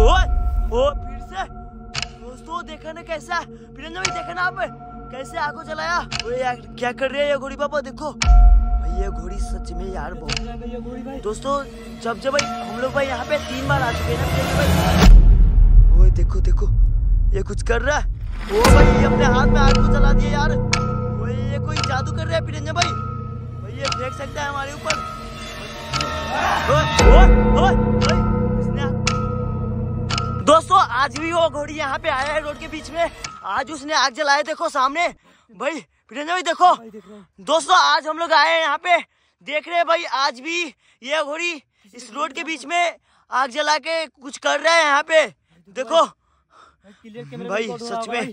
ओ ओ फिर से दोस्तों देखा ना कैसा भाई देखा ना आप कैसे आगो चलाया यार क्या कर रहे हैं ये घोड़ी पापा देखो भाई ये घोड़ी सच में यार बहुत दोस्तों जब जब भाई हम लोग भाई यहाँ पे तीन बार आ चुके हैं देखो देखो ये कुछ कर रहा है ओ भाई ये अपने हाथ में आग चला दिया यार ओए ये कोई जादू कर रहा है वीरेंद्र भाई भाई ये देख सकता है हमारे ऊपर आज भी वो घोड़ी यहाँ पे आया है रोड के बीच में आज उसने आग जलाया देखो सामने भाई प्रियंजा भाई देखो दोस्तों आज हम लोग आए हैं यहाँ पे देख रहे हैं भाई आज भी ये घोड़ी इस रोड के बीच में आग जला के कुछ कर रहा है यहाँ पे देखो भाई सच में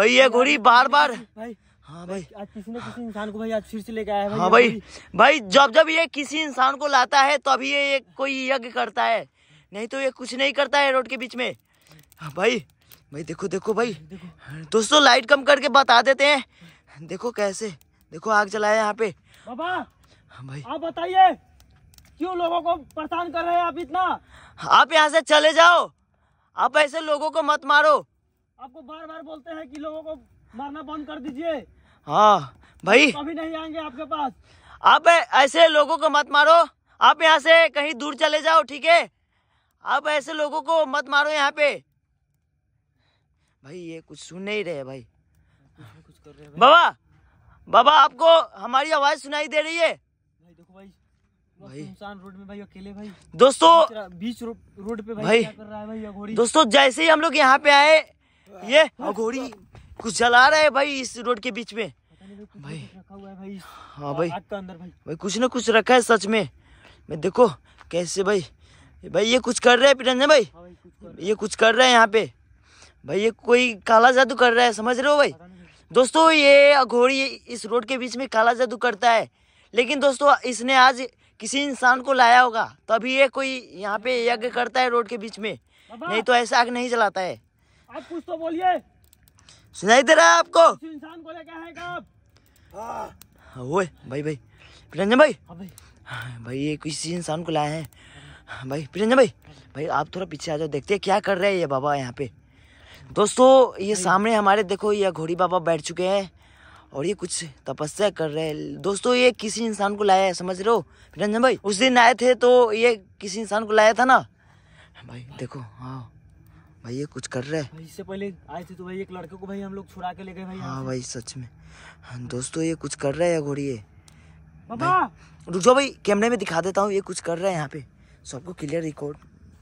भाई ये घोड़ी बार बार हाँ भाई आज किसी ने किसी इंसान को भाई आज फिर से लेके आया है हाँ भाई भाई जब जब ये किसी इंसान को लाता है तभी तो ये कोई यज्ञ करता है नहीं तो ये कुछ नहीं करता है रोड के बीच में हाँ भाई भाई देखो देखो भाई देखो। दोस्तों लाइट कम करके बता देते हैं देखो कैसे देखो आग जलाया यहाँ पे बाबा हाँ भाई आप बताइए क्यों लोगों को परेशान कर रहे हैं आप इतना आप यहाँ से चले जाओ आप ऐसे लोगों को मत मारो आपको बार बार बोलते हैं कि लोगों को मारना बंद कर दीजिए हाँ भाई अभी नहीं आएंगे आपके पास आप ऐसे लोगों को मत मारो आप यहाँ से कहीं दूर चले जाओ ठीक है आप ऐसे लोगों को मत मारो यहाँ पे भाई ये कुछ सुन नहीं रहे भाई कुछ कर रहे बाबा बाबा आपको हमारी आवाज सुनाई दे रही है भाई देखो भाई भाई रोड में भाई अकेले भाई दोस्तों बीच रोड पे भाई, क्या कर रहा है भाई अघोड़ी दोस्तों जैसे ही हम लोग यहाँ पे आए ये हाँ। अघोड़ी कुछ जला रहा है भाई इस रोड के बीच में भाई हाँ भाई अंदर भाई भाई कुछ ना कुछ रखा है सच में मैं देखो कैसे भाई भाई ये कुछ कर रहे हैं पिटन भाई हाँ ये कुछ कर रहे हैं यहाँ पे भाई ये कोई काला जादू कर रहा है समझ रहे हो भाई दोस्तों ये अघोड़ी इस रोड के बीच में काला जादू करता है लेकिन दोस्तों इसने आज किसी इंसान को लाया होगा तभी तो ये कोई यहाँ पे यज्ञ करता है रोड के बीच में नहीं तो ऐसा आग नहीं जलाता है आप कुछ तो बोलिए सुनाई दे रहा है आपको इंसान को ओए हाँ। हाँ, भाई भाई प्रियंजन भाई हाँ, भाई ये किसी इंसान को लाया है भाई प्रियंजन भाई भाई आप थोड़ा पीछे आ जाओ देखते हैं क्या कर रहे हैं ये बाबा यहाँ पे दोस्तों ये सामने हमारे देखो ये घोड़ी बाबा बैठ चुके हैं और ये कुछ तपस्या कर रहे हैं दोस्तों ये किसी इंसान को लाया है समझ रहे हो रंजन भाई उस दिन आए थे तो ये किसी इंसान को लाया था ना भाई देखो हाँ भाई ये कुछ कर रहे हैं इससे पहले आए थे तो भाई एक लड़के को भाई हम लोग छुड़ा के ले गए भाई हाँ भाई सच में हाँ, दोस्तों ये कुछ कर रहे हैं घोड़ी ये रुक जाओ भाई कैमरे में दिखा देता हूँ ये कुछ कर रहे हैं यहाँ पे सबको क्लियर रिकॉर्ड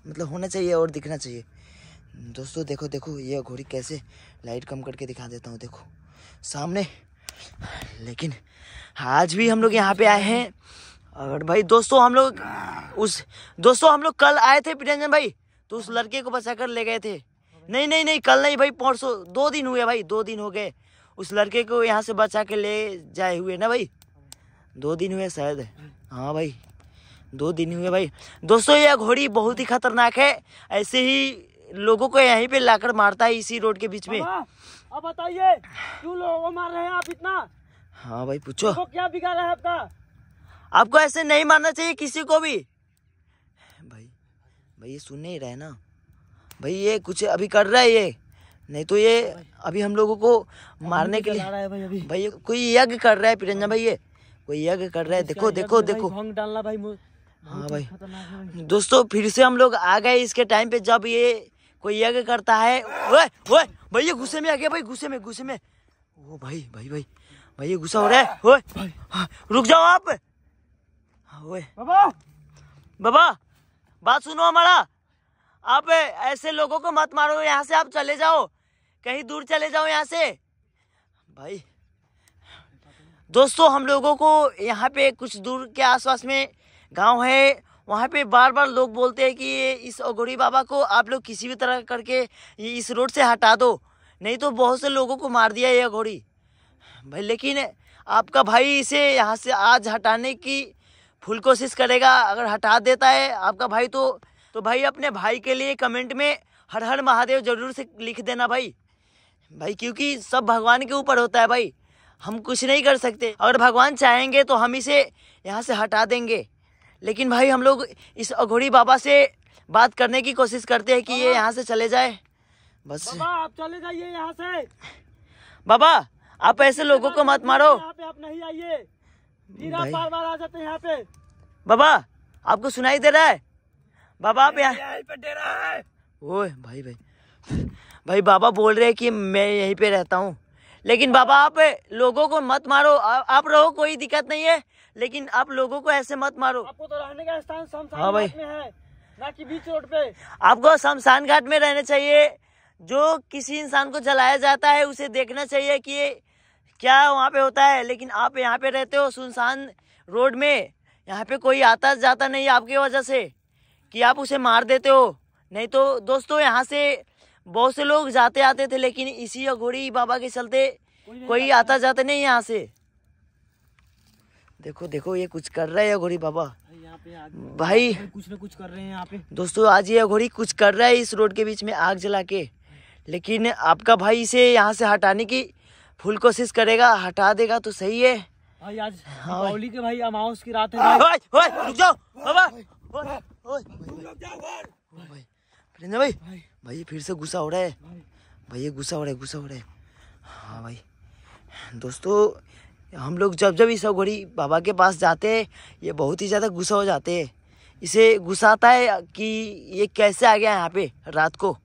मतलब होना चाहिए और दिखना चाहिए दोस्तों देखो देखो ये घोड़ी कैसे लाइट कम करके दिखा देता हूँ देखो सामने लेकिन आज भी हम लोग यहाँ पे आए हैं और भाई दोस्तों हम लोग उस दोस्तों हम लोग कल आए थे प्रियंजन भाई तो उस लड़के को बचा कर ले गए थे नहीं नहीं नहीं कल नहीं भाई परसों दो दिन हुए भाई दो दिन हो गए उस लड़के को यहाँ से बचा के ले जाए हुए ना भाई दो दिन हुए शायद हाँ भाई दो दिन हुए भाई दोस्तों यह घोड़ी बहुत ही खतरनाक है ऐसे ही लोगों को यहीं पे लाकर मारता है इसी रोड के बीच में अब बताइए क्यों लोगों को मार रहे हैं आप इतना हाँ भाई पूछो तो क्या बिगाड़ा है आपका आपको ऐसे नहीं मारना चाहिए किसी को भी भाई भाई ये सुन नहीं रहे ना भाई ये कुछ अभी कर रहा है ये नहीं तो ये अभी हम लोगों को मारने के लिए भाई, अभी। भाई कोई यज्ञ कर रहा है पिरंजा भाई ये कोई यज्ञ कर रहा है देखो देखो देखो डालना भाई हाँ भाई दोस्तों फिर से हम लोग आ गए इसके टाइम पे जब ये कोई यज्ञ करता है ओए ओए भैया गुस्से में आ गया भाई गुस्से में गुस्से में ओ भाई भाई भाई भैया गुस्सा हो रहा है ओए हाँ, रुक जाओ आप हाँ, ओए बाबा बाबा बात सुनो हमारा आप ऐसे लोगों को मत मारो यहाँ से आप चले जाओ कहीं दूर चले जाओ यहाँ से भाई दोस्तों हम लोगों को यहाँ पे कुछ दूर के आसपास में गांव है वहाँ पे बार बार लोग बोलते हैं कि इस अगोरी बाबा को आप लोग किसी भी तरह करके इस रोड से हटा दो नहीं तो बहुत से लोगों को मार दिया ये अघोड़ी भाई लेकिन आपका भाई इसे यहाँ से आज हटाने की फुल कोशिश करेगा अगर हटा देता है आपका भाई तो तो भाई अपने भाई के लिए कमेंट में हर हर महादेव जरूर से लिख देना भाई भाई क्योंकि सब भगवान के ऊपर होता है भाई हम कुछ नहीं कर सकते अगर भगवान चाहेंगे तो हम इसे यहाँ से हटा देंगे लेकिन भाई हम लोग इस अघोड़ी बाबा से बात करने की कोशिश करते हैं कि ये यहाँ से चले जाए बस बाबा आप चले जाइए यहाँ से बाबा आप ऐसे लोगों को मत मारो पे आप नहीं आइए बार बार आ जाते हैं यहाँ पे बाबा आपको सुनाई दे रहा है बाबा आप यहाँ दे रहा है ओए भाई भाई भाई बाबा बोल रहे हैं कि मैं यहीं पे रहता हूँ लेकिन बाबा आप लोगों को मत मारो आप रहो कोई दिक्कत नहीं है लेकिन आप लोगों को ऐसे मत मारो आपको तो रहने का स्थान शमशान हाँ भाई में है ना कि बीच रोड पे आपको शमशान घाट में रहना चाहिए जो किसी इंसान को जलाया जाता है उसे देखना चाहिए कि क्या वहाँ पे होता है लेकिन आप यहाँ पे रहते हो सुनसान रोड में यहाँ पे कोई आता जाता नहीं आपकी वजह से कि आप उसे मार देते हो नहीं तो दोस्तों यहाँ से बहुत से लोग जाते आते थे लेकिन इसी अघोड़ी बाबा के चलते कोई, कोई आता जाता नहीं यहाँ से देखो देखो ये कुछ कर रहा है घोड़ी बाबा भाई कुछ ना कुछ कर रहे हैं यहाँ पे दोस्तों आज ये घोड़ी कुछ कर रहा है इस रोड के बीच में आग जला के लेकिन आपका भाई इसे यहाँ से हटाने की फुल कोशिश करेगा हटा देगा तो सही है भाई आज हाँ, के भाई अमावस की रात है हाँ, भाई भाई भाई भाई फिर से गुस्सा हो रहा है भाई ये गुस्सा हो रहा है गुस्सा हो रहा है हाँ भाई दोस्तों हम लोग जब जब इस घोड़ी बाबा के पास जाते हैं ये बहुत ही ज़्यादा गुस्सा हो जाते हैं इसे गुस्सा आता है कि ये कैसे आ गया यहाँ पे रात को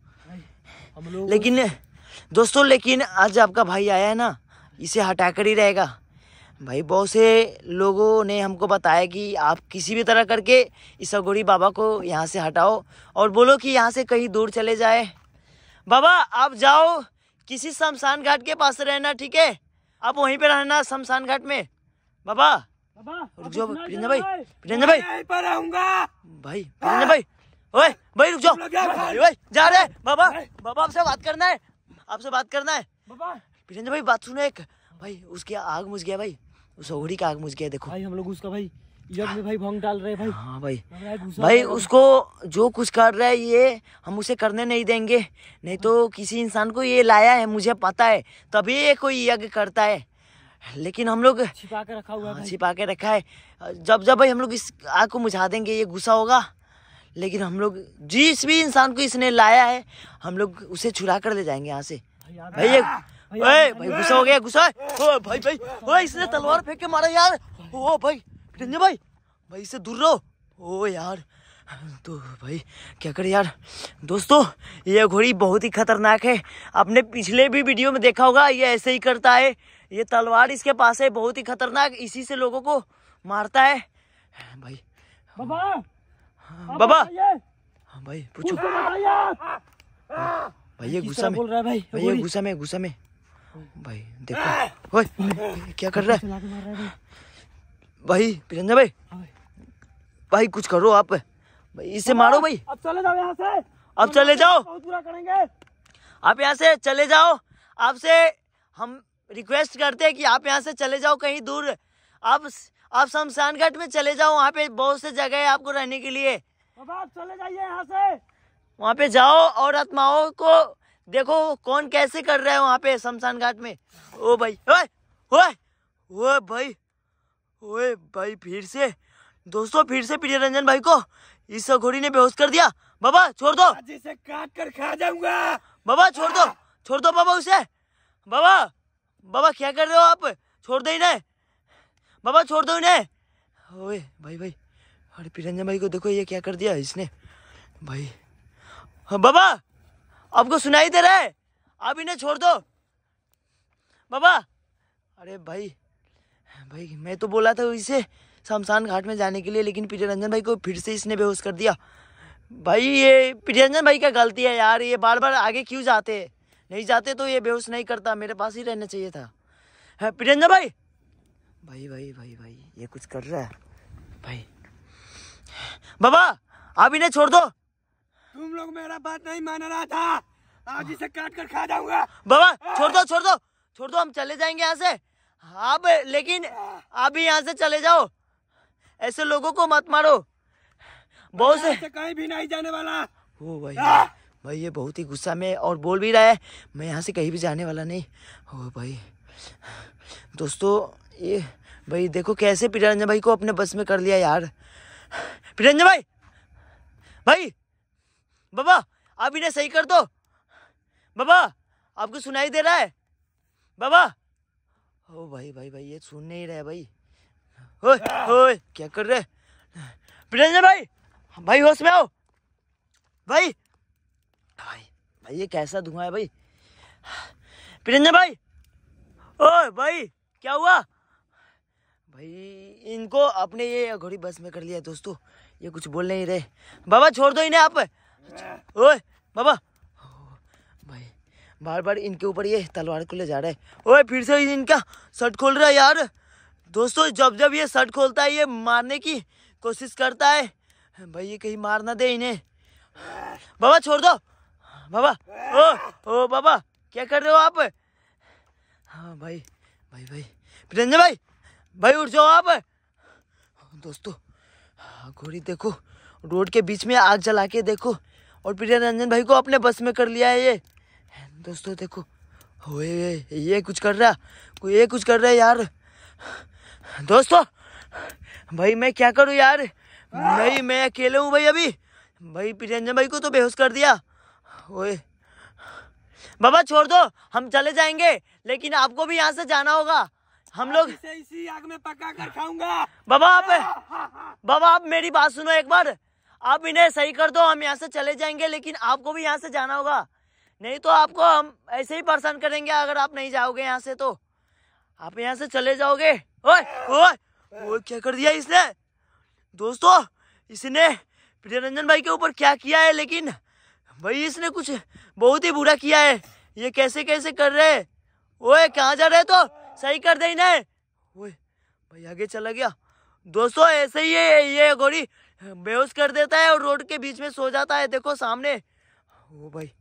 लेकिन दोस्तों लेकिन आज आपका भाई आया है ना इसे हटा कर ही रहेगा भाई बहुत से लोगों ने हमको बताया कि आप किसी भी तरह करके इस घोड़ी बाबा को यहाँ से हटाओ और बोलो कि यहाँ से कहीं दूर चले जाए बाबा आप जाओ किसी शमशान घाट के पास रहना ठीक है आप वहीं पे रहना शमशान घाट में बाबा रुक जाओ भाई प्रिंदा भाई भाई प्रिंदा भाई ओए भाई रुक जाओ जा रहे बाबा बाबा आपसे बात करना है आपसे बात करना है प्रिंदा भाई बात सुनो एक भाई उसकी आग मुझ गया भाई उस ओहड़ी का आग मुझ गया देखो भाई हम लोग उसका भाई जब भी भाई भंग डाल रहे भाई हाँ भाई भाई उसको जो कुछ कर रहा है ये हम उसे करने नहीं देंगे नहीं तो हाँ। किसी इंसान को ये लाया है मुझे पता है तभी ये कोई यज्ञ करता है लेकिन हम लोग छिपा के रखा हुआ है हाँ, छिपा के रखा है जब जब भाई हम लोग इस आग को मुझा देंगे ये गुस्सा होगा लेकिन हम लोग जिस भी इंसान को इसने लाया है हम लोग उसे छुरा कर ले जाएंगे यहाँ से भाई ये भाई गुस्सा हो गया गुस्सा भाई भाई इसने तलवार फेंक के मारा यार ओ भाई टिंगे भाई भाई से दूर रहो ओ यार तो भाई क्या करें यार दोस्तों ये घोड़ी बहुत ही खतरनाक है आपने पिछले भी वीडियो में देखा होगा ये ऐसे ही करता है ये तलवार इसके पास है बहुत ही खतरनाक इसी से लोगों को मारता है भाई बाबा हाँ, बाबा हाँ भाई पूछो भाई ये गुस्सा में बोल रहा है भाई भाई ये गुस्सा में गुस्सा में भाई देखो क्या कर रहा है भाई भाई भाई भाई कुछ करो आप भाई इसे मारो भाई अब चले जाओ यहाँ से अब चले जाओ पूरा करेंगे आप यहाँ से चले जाओ आपसे हम रिक्वेस्ट करते हैं कि आप यहाँ से चले जाओ कहीं दूर आप आप शमशान घाट में चले जाओ वहाँ पे बहुत से जगह है आपको रहने के लिए आप चले जाइए यहाँ से वहाँ पे जाओ और आत्माओं को देखो कौन कैसे कर रहा है वहाँ पे शमशान घाट में ओ भाई ओ भाई ओए भाई फिर से दोस्तों फिर से प्रिय रंजन भाई को इस घोड़ी ने बेहोश कर दिया बाबा छोड़ दो जिसे काट कर खा जाऊंगा बाबा छोड़ दो छोड़ दो बाबा उसे बाबा बाबा क्या कर रहे हो आप छोड़ दो इन्हें बाबा छोड़ दो इन्हें ओए भाई भाई अरे पिरंजन भाई को देखो ये क्या कर दिया इसने भाई हाँ, बाबा आपको सुनाई दे रहा है आप इन्हें छोड़ दो बाबा अरे भाई भाई मैं तो बोला था इसे शमशान घाट में जाने के लिए लेकिन पीटर रंजन भाई को फिर से इसने बेहोश कर दिया भाई ये पीटर रंजन भाई का गलती है यार ये बार बार आगे क्यों जाते नहीं जाते तो ये बेहोश नहीं करता मेरे पास ही रहना चाहिए था है हाँ, रंजन भाई भाई भाई भाई भाई ये कुछ कर रहा है भाई बाबा आप इन्हें छोड़ दो तुम लोग मेरा बात नहीं मान रहा था आज इसे काट कर खा जाऊंगा बाबा छोड़ दो छोड़ दो छोड़ दो हम चले जाएंगे यहाँ से अब हाँ, लेकिन अभी यहाँ से चले जाओ ऐसे लोगों को मत मारो बहुत से कहीं भी नहीं जाने वाला ओ भाई हाँ। भाई ये बहुत ही गुस्सा में और बोल भी रहा है मैं यहाँ से कहीं भी जाने वाला नहीं ओ भाई दोस्तों ये भाई देखो कैसे पिरंजा भाई को अपने बस में कर लिया यार पिरंजा भाई भाई बाबा आप इन्हें सही कर दो बाबा आपको सुनाई दे रहा है बाबा ओ भाई भाई भाई ये सुन नहीं रहे भाई ओए ओए क्या कर रहे प्रियंजन भाई भाई होश में आओ भाई भाई भाई ये कैसा धुआं है भाई प्रियंजन भाई ओए भाई क्या हुआ भाई इनको आपने ये घोड़ी बस में कर लिया दोस्तों ये कुछ बोल नहीं रहे बाबा छोड़ दो इन्हें आप ओए बाबा भाई बार बार इनके ऊपर ये तलवार को ले जा रहा है ओए फिर से इनका शर्ट खोल रहा है यार दोस्तों जब जब ये शर्ट खोलता है ये मारने की कोशिश करता है भाई ये कहीं मार ना दे इन्हें बाबा छोड़ दो बाबा ओ ओ बाबा क्या कर रहे हो आप हाँ भाई भाई भाई प्रियंजन भाई भाई उठ जाओ आप दोस्तों हाँ, घोड़ी देखो रोड के बीच में आग जला के देखो और प्रियरंजन भाई को अपने बस में कर लिया है ये दोस्तों देखो ओए ये कुछ कर रहा कोई ये कुछ कर रहा है यार दोस्तों भाई मैं क्या करूँ यार नहीं मैं अकेले हूँ भाई अभी भाई प्रियंजन भाई को तो बेहोश कर दिया ओए बाबा छोड़ दो हम चले जाएंगे लेकिन आपको भी यहाँ से जाना होगा हम लोग इसी आग में पका कर खाऊंगा बाबा आप बाबा आप मेरी बात सुनो एक बार आप इन्हें सही कर दो हम यहाँ से चले जाएंगे लेकिन आपको भी यहाँ से जाना होगा नहीं तो आपको हम ऐसे ही परेशान करेंगे अगर आप नहीं जाओगे यहाँ से तो आप यहाँ से चले जाओगे ओए ओए ओए क्या कर दिया इसने दोस्तों इसने प्रिय रंजन भाई के ऊपर क्या किया है लेकिन भाई इसने कुछ बहुत ही बुरा किया है ये कैसे कैसे कर रहे है ओए कहाँ जा रहे तो सही कर दे इन्हें ओए भाई आगे चला गया दोस्तों ऐसे ही है ये घोड़ी बेहोश कर देता है और रोड के बीच में सो जाता है देखो सामने ओ भाई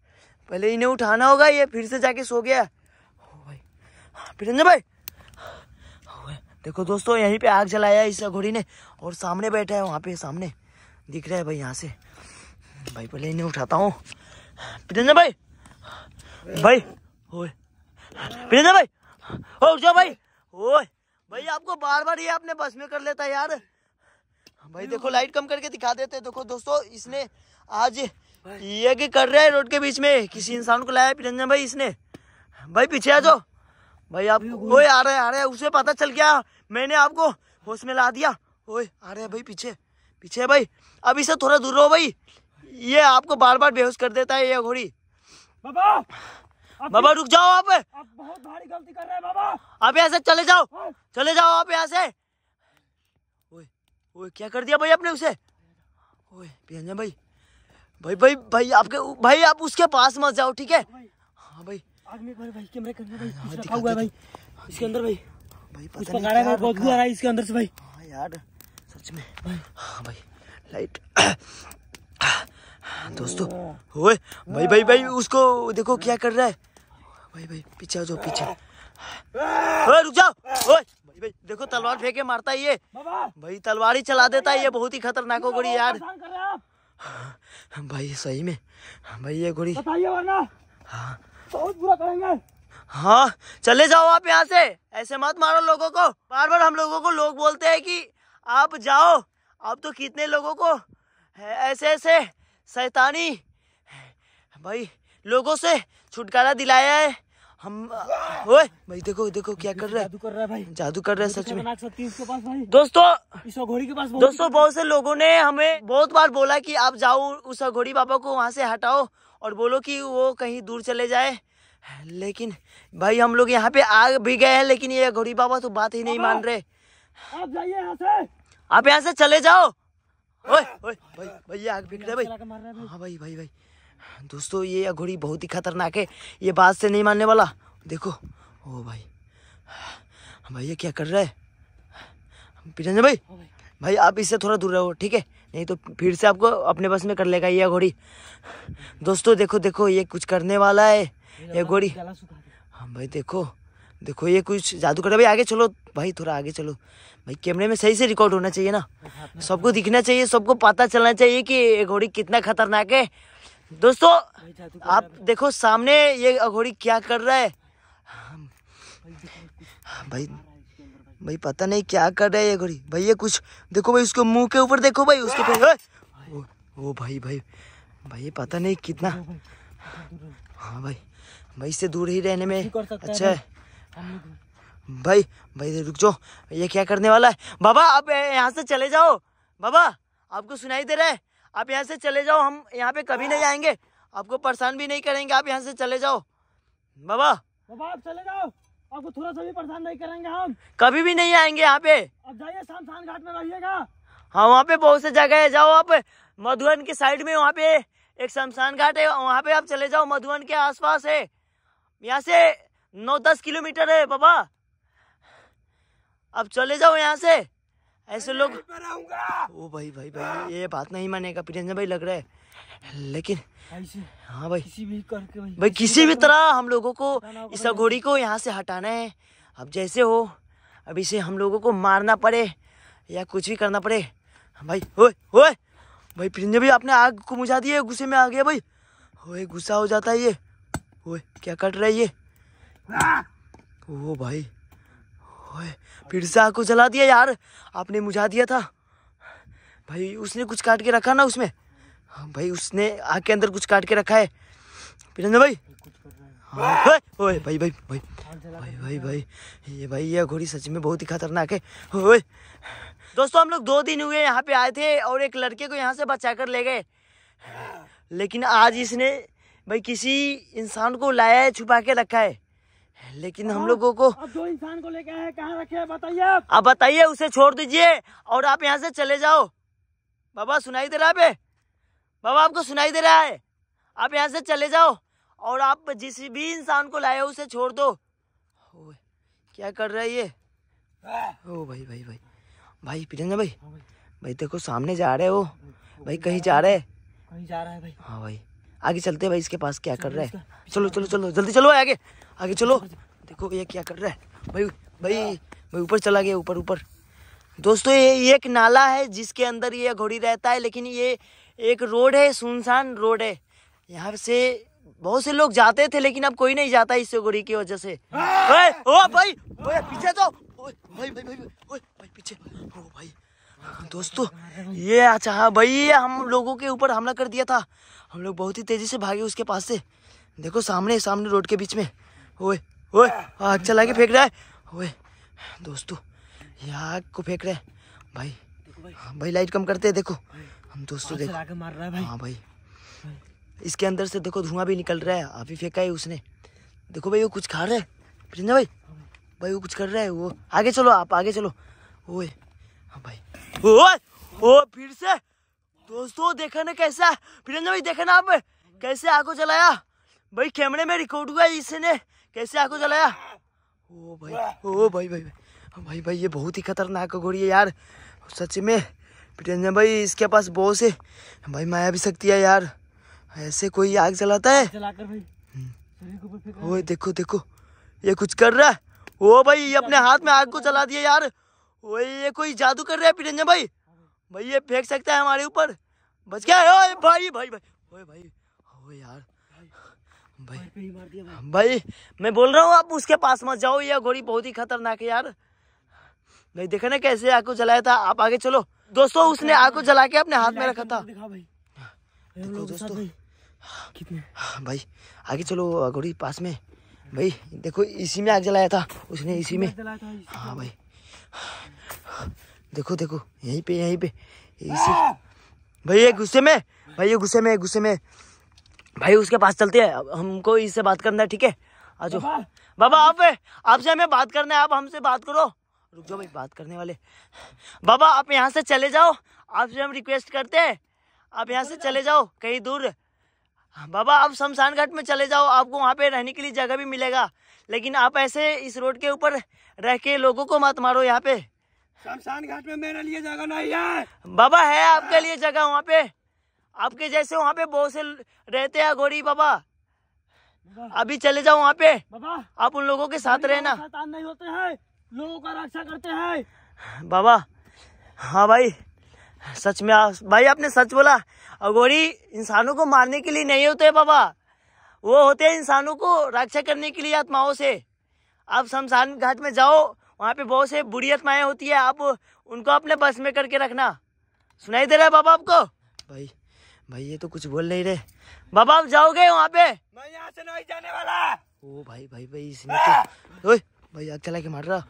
पहले इन्हें उठाना होगा ये फिर से जाके सो गया भाई प्रियंजन हाँ, भाई देखो दोस्तों यहीं पे आग जलाया इस घोड़ी ने और सामने बैठा है वहां पे सामने दिख रहा है भाई यहाँ से भाई पहले इन्हें उठाता हूँ प्रियंजन भाई भाई प्रियंजन भाई हो जाओ भाई ओ भाई आपको बार बार ये आपने बस में कर लेता यार भाई देखो लाइट कम करके दिखा देते देखो दोस्तों इसने आज ये की कर रहे हैं रोड के बीच में किसी इंसान को लाया निरंजन भाई इसने भाई पीछे आ जाओ भाई आप ओए आ रहे आ रहे उसे पता चल गया मैंने आपको होश में ला दिया ओए आ रहे भाई पीछे पीछे भाई अब इसे थोड़ा दूर रहो भाई ये आपको बार बार बेहोश कर देता है ये घोड़ी बाबा बाबा रुक जाओ आप बहुत भारी गलती कर रहे हैं बाबा आप यहाँ से चले जाओ चले जाओ आप यहाँ से ओए ओए क्या कर दिया भाई आपने उसे ओए प्रियंजन भाई भाई भाई भाई आपके भाई आप उसके पास मत जाओ ठीक है हाँ भाई हाँ भाई हाँ, हाँ, भाई इसके अंदर भाई यार भाई लाइट दोस्तों ओए भाई भाई भाई उसको देखो क्या कर रहा है भाई भाई पीछे आ जाओ पीछे ओए रुक जाओ ओए भाई भाई देखो तलवार फेंके मारता है ये भाई तलवार ही चला देता है ये बहुत ही खतरनाक हो गई यार भाई सही में भाई ये घोड़ी बताइए वरना हाँ बहुत बुरा करेंगे हाँ चले जाओ आप यहाँ से ऐसे मत मारो लोगों को बार बार हम लोगों को लोग बोलते हैं कि आप जाओ आप तो कितने लोगों को ऐसे ऐसे शैतानी भाई लोगों से छुटकारा दिलाया है हम ओए भाई देखो देखो क्या कर रहा है जादू कर रहा है भाई जादू कर रहा है सच में भाई। दोस्तों इस घोड़ी के पास दोस्तों बहुत से लोगों ने हमें बहुत बार बोला कि आप जाओ उस घोड़ी बाबा को वहाँ से हटाओ और बोलो कि वो कहीं दूर चले जाए लेकिन भाई हम लोग यहाँ पे आ भी गए हैं लेकिन ये घोड़ी बाबा तो बात ही नहीं मान रहे आप जाइए यहाँ से आप यहाँ से चले जाओ हाँ। ओए ओए भाई भैया आग बिक रहे भाई हाँ भाई भाई भाई दोस्तों ये घोड़ी बहुत ही खतरनाक है ये बात से नहीं मानने वाला देखो ओ भाई भाई ये क्या कर रहा है पिटंजन भाई भाई आप इससे थोड़ा दूर रहो ठीक है नहीं तो फिर से आपको अपने बस में कर लेगा ये घोड़ी दोस्तों देखो देखो ये कुछ करने वाला है ये घोड़ी हाँ भाई देखो देखो ये कुछ जादू कर रहा है भाई आगे चलो भाई थोड़ा आगे चलो भाई कैमरे में सही से रिकॉर्ड होना चाहिए ना सबको दिखना चाहिए सबको पता चलना चाहिए कि घोड़ी कितना खतरनाक है दोस्तों आप देखो सामने ये अघोड़ी क्या कर रहा है भाई हाँ, भाई पता नहीं क्या कर रहा है ये घोड़ी भाई ये कुछ देखो भाई उसके मुंह के ऊपर देखो भाई उसके ओ, ओ भाई भाई भाई पता नहीं कितना हाँ भाई भाई इससे दूर ही रहने में अच्छा है भाई भाई रुक जाओ ये क्या करने वाला है बाबा आप यहाँ से चले जाओ बाबा आपको सुनाई दे रहा है आप यहाँ से चले जाओ हम यहाँ पे कभी नहीं आएंगे आपको परेशान भी नहीं करेंगे आप यहाँ से चले जाओ बाबा बाबा आप चले जाओ आपको थोड़ा सा भी परेशान नहीं करेंगे हम कभी भी नहीं आएंगे यहाँ पे आप जाइए घाट में रहिएगा हाँ वहाँ पे बहुत से जगह है जाओ आप मधुबन के साइड में वहाँ पे एक शमशान घाट है वहाँ पे आप चले जाओ मधुबन के आसपास है यहाँ से नौ दस किलोमीटर है बाबा आप चले जाओ यहाँ से ऐसे लोग ओ भाई भाई भाई ये बात नहीं मानेगा प्रियंजन भाई लग रहा है लेकिन हाँ भाई किसी भी करके भाई, भाई किसी भी तरह हम लोगों को इस अघोड़ी को यहाँ से हटाना है अब जैसे हो अब इसे हम लोगों को मारना पड़े या कुछ भी करना पड़े भाई ओए ओए भाई प्रियंजन भाई आपने आग को मुझा दिए गुस्से में आ गया भाई ओए गुस्सा हो जाता है ये ओए क्या कट रहा है ये ओ भाई ओए फिर से आग को जला दिया यार आपने मुझा दिया था भाई उसने कुछ काट के रखा ना उसमें हाँ, भाई उसने आग के अंदर कुछ काट के रखा है पिरंजन भाई हाँ। ओए भाई भाई भाई भाई भाई भाई ये भाई यह घोड़ी सच में बहुत ही खतरनाक है ओए दोस्तों हम लोग दो दिन हुए यहाँ पे आए थे और एक लड़के को यहाँ से बचा कर ले गए लेकिन आज इसने भाई किसी इंसान को लाया है छुपा के रखा है लेकिन हम हाँ। लोगों को अब इंसान को लेके आए कहाँ रखे बताइए आप बताइए उसे छोड़ दीजिए और आप यहाँ से चले जाओ बाबा सुनाई दे रहा है बाबा आपको सुनाई दे रहा है आप यहाँ से चले जाओ और आप जिस भी इंसान को लाए उसे छोड़ दो क्या कर रहा है ये हाँ। ओ भाई भाई भाई भाई पीरेंद्र हाँ भाई भाई देखो सामने जा रहे हो भाई कहीं जा रहे कहीं जा रहा है भाई हाँ भाई आगे चलते भाई इसके पास क्या कर रहा है चलो चलो चलो जल्दी चलो आगे आगे चलो देखो ये क्या कर रहा है भाई भाई भाई ऊपर चला गया ऊपर ऊपर दोस्तों ये एक नाला है जिसके अंदर ये घोड़ी रहता है लेकिन ये एक रोड है सुनसान रोड है यहाँ से बहुत से लोग जाते थे लेकिन अब कोई नहीं जाता इस घोड़ी की वजह से ओ भाई पीछे तो भाई भाई भाई भाई पीछे ओ भाई दोस्तों ये अच्छा हाँ भाई ये हम लोगों के ऊपर हमला कर दिया था हम लोग बहुत ही तेजी से भागे उसके पास से देखो सामने सामने रोड के बीच में ओए ओए आग चला के फेंक रहा है ओए दोस्तों ये आग को फेंक रहा है भाई हाँ, भाई, लाइट कम करते हैं देखो हम दोस्तों देखो मार रहा है भाई हाँ भाई इसके अंदर से देखो धुआं भी निकल रहा है आप ही फेंका है उसने देखो भाई वो कुछ खा रहा है प्रिंजा भाई भाई वो कुछ कर रहा है वो आगे चलो आप आगे चलो ओए हाँ भाई ओए ओ फिर से दोस्तों देखा ना कैसा प्रियंका भाई देखा ना आप कैसे आगो चलाया भाई कैमरे में रिकॉर्ड हुआ इसने कैसे आग जलाया ओ भाई ओ भाई भाई भाई भाई भाई ये बहुत ही खतरनाक घोड़ी है यार सच में पिटेंजन भाई इसके पास बहुत से भाई माया भी सकती है यार ऐसे कोई आग जलाता है जलाकर भाई हम्म। देखो देखो ये कुछ कर रहा है ओ भाई ये अपने हाथ में आग को जला दिया यार ओ ये कोई जादू कर रहा है पिटेंजन भाई भाई ये फेंक सकता है हमारे ऊपर बच गया ओए भाई भाई भाई ओए भाई ओए यार भाई भाई।, मैं बोल रहा हूँ आप उसके पास मत जाओ यह घोड़ी बहुत ही खतरनाक है यार भाई देखे ना कैसे आग को जलाया था आप आगे चलो दोस्तों उसने आग को जला के अपने हाथ में रखा था हाँ, दोस्तों भाई आगे चलो घोड़ी पास में भाई देखो इसी में आग जलाया था उसने इसी में हाँ भाई देखो देखो यहीं पे यहीं पे इसी हाँ। भाई ये गुस्से में भाई ये गुस्से में गुस्से में भाई उसके पास चलते हैं हमको इससे बात करना है ठीक है आज बाबा आप आपसे हमें बात करना है आप हमसे बात करो रुक जाओ भाई बात करने वाले बाबा आप यहाँ से चले जाओ आपसे हम रिक्वेस्ट करते हैं आप यहाँ से चले जाओ कहीं दूर बाबा आप शमशान घाट में चले जाओ आपको वहाँ पे रहने के लिए जगह भी मिलेगा लेकिन आप ऐसे इस रोड के ऊपर रह के लोगों को मत मारो यहाँ पे शमशान घाट में मेरे लिए जगह नहीं है बाबा है आपके लिए जगह वहाँ पे आपके जैसे वहाँ पे बहुत से रहते हैं घोड़ी बाबा अभी चले जाओ वहाँ पे बाबा आप उन लोगों के साथ रहना नहीं होते हैं लोगों का रक्षा करते हैं बाबा हाँ भाई सच में आ, भाई आपने सच बोला अगोरी इंसानों को मारने के लिए नहीं होते बाबा वो होते हैं इंसानों को रक्षा करने के लिए आत्माओं से आप शमशान घाट में जाओ वहाँ पे बहुत से बुरी आत्माएं होती है आप उनको अपने बस में करके रखना सुनाई दे रहा है बाबा आपको भाई भाई ये तो कुछ बोल नहीं रहे बाबा आप जाओगे वहाँ पे मैं यहाँ से नहीं जाने वाला ओ भाई भाई भाई इसने तो भाई आग चला के मार रहा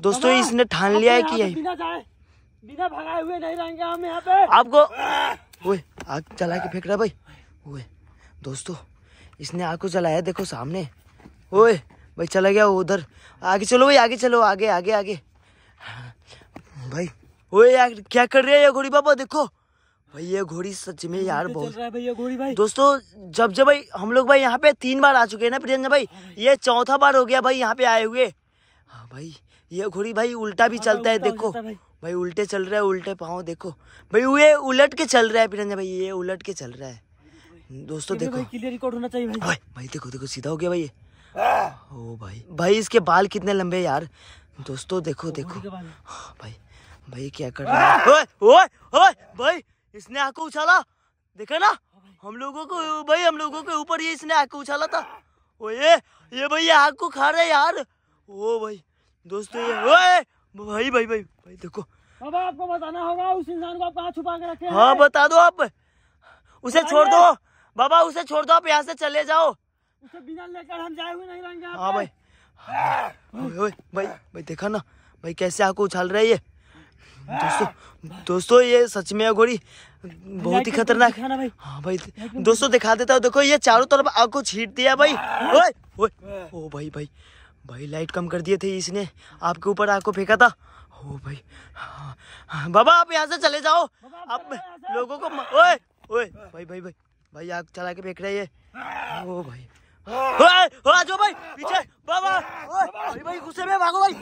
दोस्तों इसने ठान लिया है कि यही बिना बिना भगाए हुए नहीं रहेंगे हम यहाँ पे आपको ओए आग चला के फेंक रहा भाई ओए दोस्तों इसने आग को जलाया देखो सामने ओए भाई चला गया उधर आगे चलो भाई आगे चलो आगे आगे आगे भाई ओए यार क्या कर रहे हैं ये घोड़ी बाबा देखो भैया घोड़ी सच में यार बहुत भैया घोड़ी भाई दोस्तों जब जब भाई हम लोग भाई यहाँ पे तीन बार आ चुके हैं ना प्रियंका भाई हाँ ये चौथा बार हो गया भाई यहाँ पे आए हुए हाँ भाई ये घोड़ी भाई उल्टा भी हाँ चलता है देखो भाई उल्टे चल रहा है उल्टे पाओ देखो भाई ये उलट के चल रहा है प्रियंका भाई ये उलट के चल रहा है दोस्तों देखो रिकॉर्ड होना चाहिए भाई भाई देखो देखो सीधा हो गया भाई ओ भाई भाई इसके बाल कितने लंबे यार दोस्तों देखो देखो हाँ भाई भाई क्या कर रहा है ओए ओए ओए भाई इसने आपको उछाला देखा ना हम लोगों को भाई हम लोगों के ऊपर ये इसने आपको उछाला था ओ ये ये भाई आग को खा रहे यार ओ भाई दोस्तों ये ओए भाई भाई भाई भाई देखो अब आपको बताना होगा उस इंसान को आप कहाँ छुपा के रखे हाँ बता दो आप उसे छोड़ दो बाबा उसे छोड़ दो आप यहाँ से चले जाओ उसे बिना लेकर हम जाए हुए नहीं रहेंगे हाँ भाई भाई भाई देखा ना भाई कैसे को उछाल रहे है ये दोस्तों दोस्तों ये सच में अघोड़ी बहुत ही तो खतरनाक है भाई हाँ भाई दोस्तों दिखा देता हूँ देखो ये चारों तरफ आग को छीट दिया भाई ओए ओ भाई भाई भाई लाइट कम कर दिए थे इसने आपके ऊपर आग को फेंका था ओ भाई हाँ, हाँ। बाबा आप यहाँ से चले जाओ आप लोगों को ओए ओए भाई भाई भाई भाई आग चला के फेंक रहे ये ओ भाई ओ, आ जाओ भाई पीछे बाबा भाई भाई गुस्से में भागो भाई